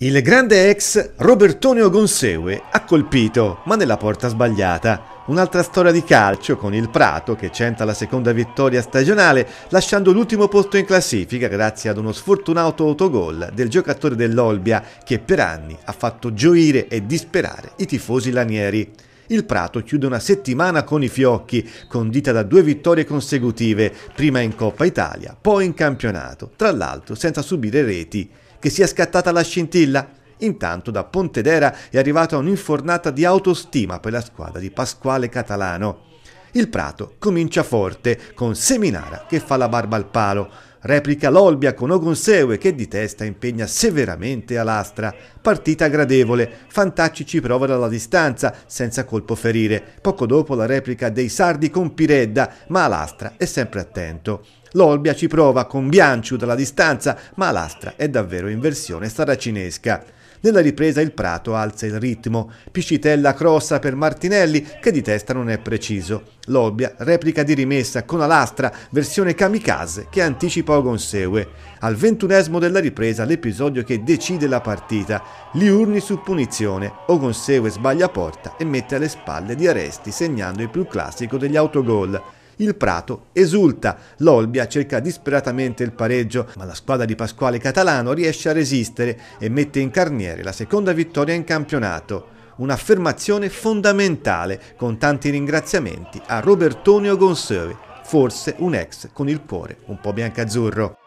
Il grande ex Robertonio Gonsegue ha colpito, ma nella porta sbagliata. Un'altra storia di calcio con il Prato che centra la seconda vittoria stagionale lasciando l'ultimo posto in classifica grazie ad uno sfortunato autogol del giocatore dell'Olbia che per anni ha fatto gioire e disperare i tifosi lanieri. Il Prato chiude una settimana con i fiocchi, condita da due vittorie consecutive, prima in Coppa Italia, poi in campionato, tra l'altro senza subire reti che sia scattata la scintilla? Intanto da Pontedera è arrivata un'infornata di autostima per la squadra di Pasquale Catalano. Il Prato comincia forte con Seminara che fa la barba al palo, Replica l'Olbia con Ogunsewe che di testa impegna severamente Alastra. Partita gradevole, Fantacci ci prova dalla distanza, senza colpo ferire. Poco dopo la replica dei Sardi con Piredda, ma Alastra è sempre attento. L'Olbia ci prova con Bianciu dalla distanza, ma Alastra è davvero in versione saracinesca. Nella ripresa il Prato alza il ritmo. Piscitella crossa per Martinelli che di testa non è preciso. Lobbia replica di rimessa con Alastra, versione kamikaze che anticipa Ogonsewe. Al ventunesimo della ripresa l'episodio che decide la partita. Liurni su punizione, Ogonsewe sbaglia porta e mette alle spalle di Aresti segnando il più classico degli autogol. Il Prato esulta, l'Olbia cerca disperatamente il pareggio, ma la squadra di Pasquale Catalano riesce a resistere e mette in carniere la seconda vittoria in campionato. Un'affermazione fondamentale con tanti ringraziamenti a Robertonio Gonsove, forse un ex con il cuore un po' biancazzurro.